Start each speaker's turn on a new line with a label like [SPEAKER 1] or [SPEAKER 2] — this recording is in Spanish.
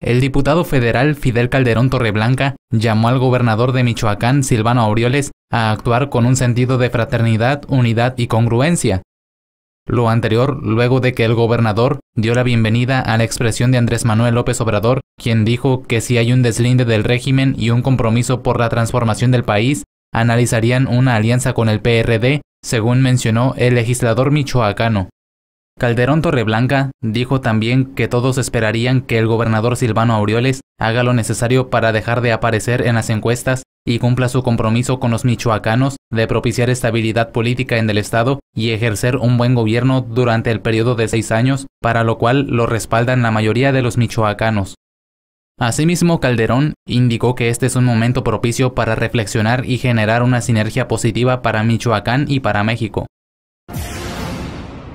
[SPEAKER 1] El diputado federal Fidel Calderón Torreblanca llamó al gobernador de Michoacán, Silvano Aureoles, a actuar con un sentido de fraternidad, unidad y congruencia. Lo anterior, luego de que el gobernador dio la bienvenida a la expresión de Andrés Manuel López Obrador, quien dijo que si hay un deslinde del régimen y un compromiso por la transformación del país, analizarían una alianza con el PRD, según mencionó el legislador michoacano. Calderón Torreblanca dijo también que todos esperarían que el gobernador Silvano Aureoles haga lo necesario para dejar de aparecer en las encuestas y cumpla su compromiso con los michoacanos de propiciar estabilidad política en el Estado y ejercer un buen gobierno durante el periodo de seis años, para lo cual lo respaldan la mayoría de los michoacanos. Asimismo, Calderón indicó que este es un momento propicio para reflexionar y generar una sinergia positiva para Michoacán y para México.